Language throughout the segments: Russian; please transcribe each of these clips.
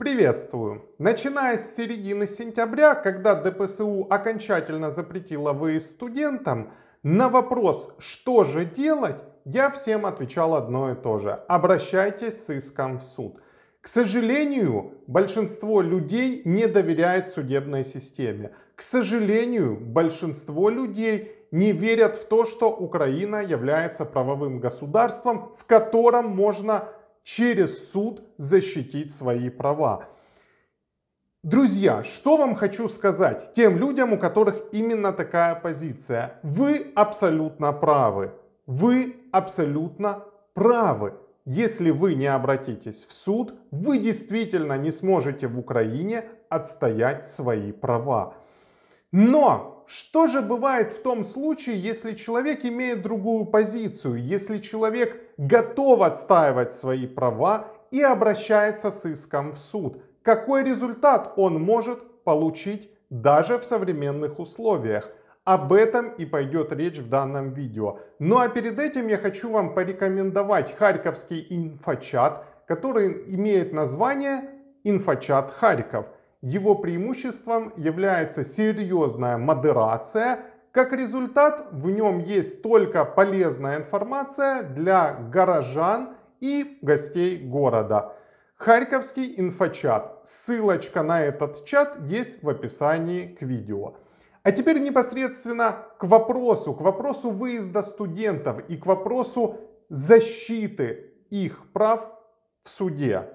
Приветствую! Начиная с середины сентября, когда ДПСУ окончательно запретила выезд студентам, на вопрос «что же делать?» я всем отвечал одно и то же. Обращайтесь с иском в суд. К сожалению, большинство людей не доверяет судебной системе. К сожалению, большинство людей не верят в то, что Украина является правовым государством, в котором можно через суд защитить свои права. Друзья, что вам хочу сказать тем людям, у которых именно такая позиция. Вы абсолютно правы. Вы абсолютно правы. Если вы не обратитесь в суд, вы действительно не сможете в Украине отстоять свои права. Но что же бывает в том случае, если человек имеет другую позицию, если человек готов отстаивать свои права и обращается с иском в суд. Какой результат он может получить даже в современных условиях? Об этом и пойдет речь в данном видео. Ну а перед этим я хочу вам порекомендовать харьковский инфочат, который имеет название «Инфочат Харьков». Его преимуществом является серьезная модерация как результат, в нем есть только полезная информация для горожан и гостей города. Харьковский инфочат. Ссылочка на этот чат есть в описании к видео. А теперь непосредственно к вопросу, к вопросу выезда студентов и к вопросу защиты их прав в суде.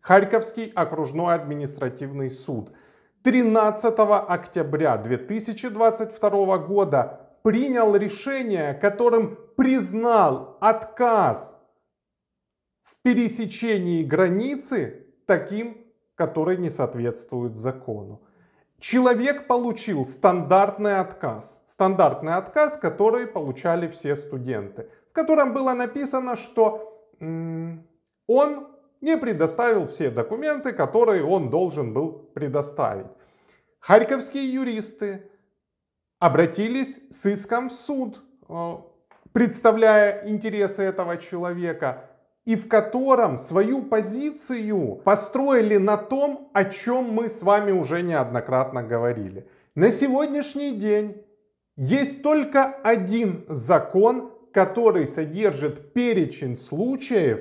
Харьковский окружной административный суд – 13 октября 2022 года принял решение, которым признал отказ в пересечении границы таким, который не соответствует закону. Человек получил стандартный отказ. Стандартный отказ, который получали все студенты, в котором было написано, что он не предоставил все документы, которые он должен был предоставить. Харьковские юристы обратились с иском в суд, э, представляя интересы этого человека, и в котором свою позицию построили на том, о чем мы с вами уже неоднократно говорили. На сегодняшний день есть только один закон, который содержит перечень случаев,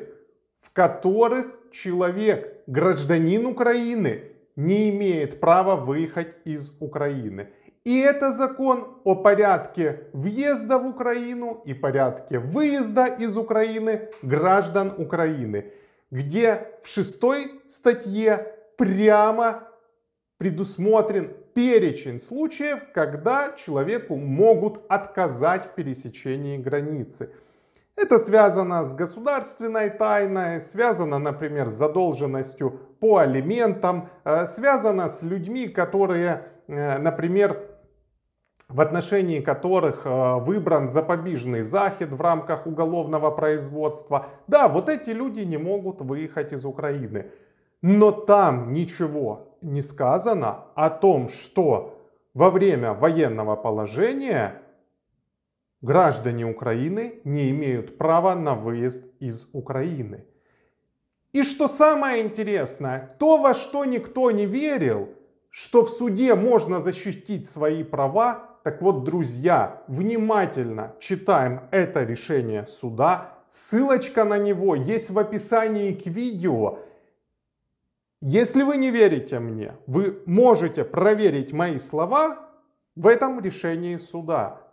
в которых человек, гражданин Украины, не имеет права выехать из Украины. И это закон о порядке въезда в Украину и порядке выезда из Украины граждан Украины, где в шестой статье прямо предусмотрен перечень случаев, когда человеку могут отказать в пересечении границы – это связано с государственной тайной, связано, например, с задолженностью по алиментам, э, связано с людьми, которые, э, например, в отношении которых э, выбран запобижный захид в рамках уголовного производства. Да, вот эти люди не могут выехать из Украины. Но там ничего не сказано о том, что во время военного положения граждане Украины не имеют права на выезд из Украины. И что самое интересное, то, во что никто не верил, что в суде можно защитить свои права, так вот, друзья, внимательно читаем это решение суда. Ссылочка на него есть в описании к видео. Если вы не верите мне, вы можете проверить мои слова в этом решении суда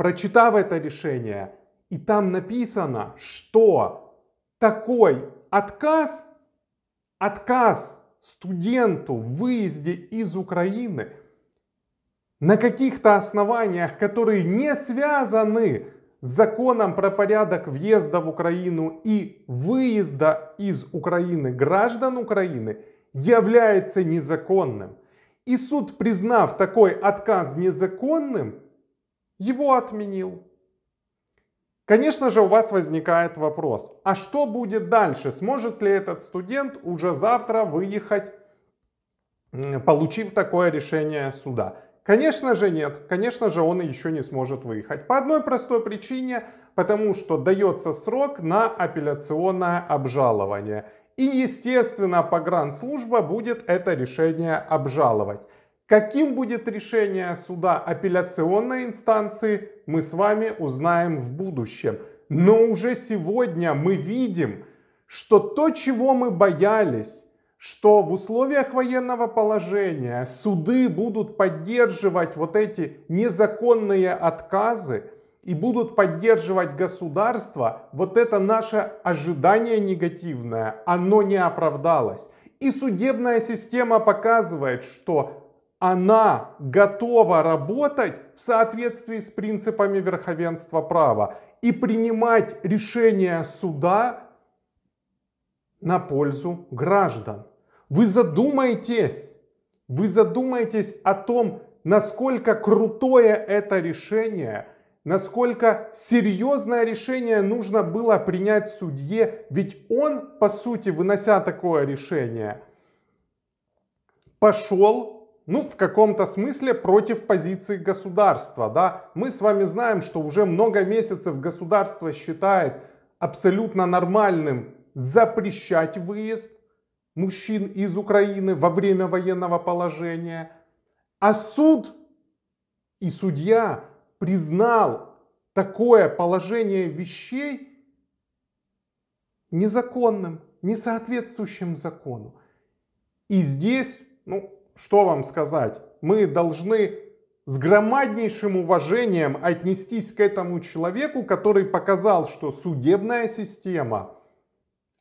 прочитав это решение, и там написано, что такой отказ, отказ студенту в выезде из Украины на каких-то основаниях, которые не связаны с законом про порядок въезда в Украину и выезда из Украины граждан Украины, является незаконным. И суд, признав такой отказ незаконным, его отменил. Конечно же, у вас возникает вопрос, а что будет дальше? Сможет ли этот студент уже завтра выехать, получив такое решение суда? Конечно же нет, конечно же он еще не сможет выехать. По одной простой причине, потому что дается срок на апелляционное обжалование. И естественно погранслужба будет это решение обжаловать. Каким будет решение суда апелляционной инстанции, мы с вами узнаем в будущем. Но уже сегодня мы видим, что то, чего мы боялись, что в условиях военного положения суды будут поддерживать вот эти незаконные отказы и будут поддерживать государство, вот это наше ожидание негативное, оно не оправдалось. И судебная система показывает, что она готова работать в соответствии с принципами верховенства права и принимать решения суда на пользу граждан. Вы задумаетесь, вы задумаетесь о том, насколько крутое это решение, насколько серьезное решение нужно было принять судье, ведь он, по сути, вынося такое решение, пошел ну, в каком-то смысле против позиции государства, да. Мы с вами знаем, что уже много месяцев государство считает абсолютно нормальным запрещать выезд мужчин из Украины во время военного положения, а суд и судья признал такое положение вещей незаконным, не соответствующим закону. И здесь, ну, что вам сказать? Мы должны с громаднейшим уважением отнестись к этому человеку, который показал, что судебная система,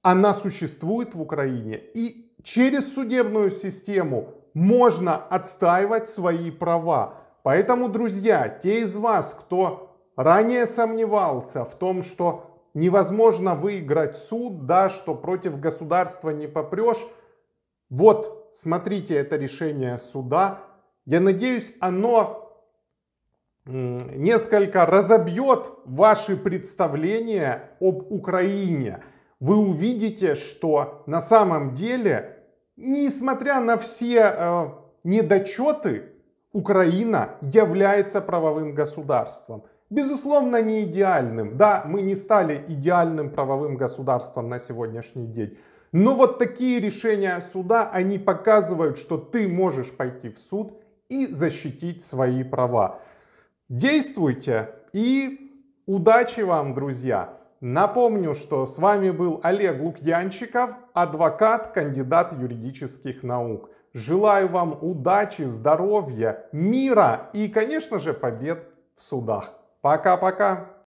она существует в Украине. И через судебную систему можно отстаивать свои права. Поэтому, друзья, те из вас, кто ранее сомневался в том, что невозможно выиграть суд, да, что против государства не попрешь, вот смотрите это решение суда. Я надеюсь, оно несколько разобьет ваши представления об Украине. Вы увидите, что на самом деле, несмотря на все э, недочеты, Украина является правовым государством. Безусловно, не идеальным. Да, мы не стали идеальным правовым государством на сегодняшний день. Но вот такие решения суда, они показывают, что ты можешь пойти в суд и защитить свои права. Действуйте и удачи вам, друзья! Напомню, что с вами был Олег Лукьянчиков, адвокат, кандидат юридических наук. Желаю вам удачи, здоровья, мира и, конечно же, побед в судах. Пока-пока!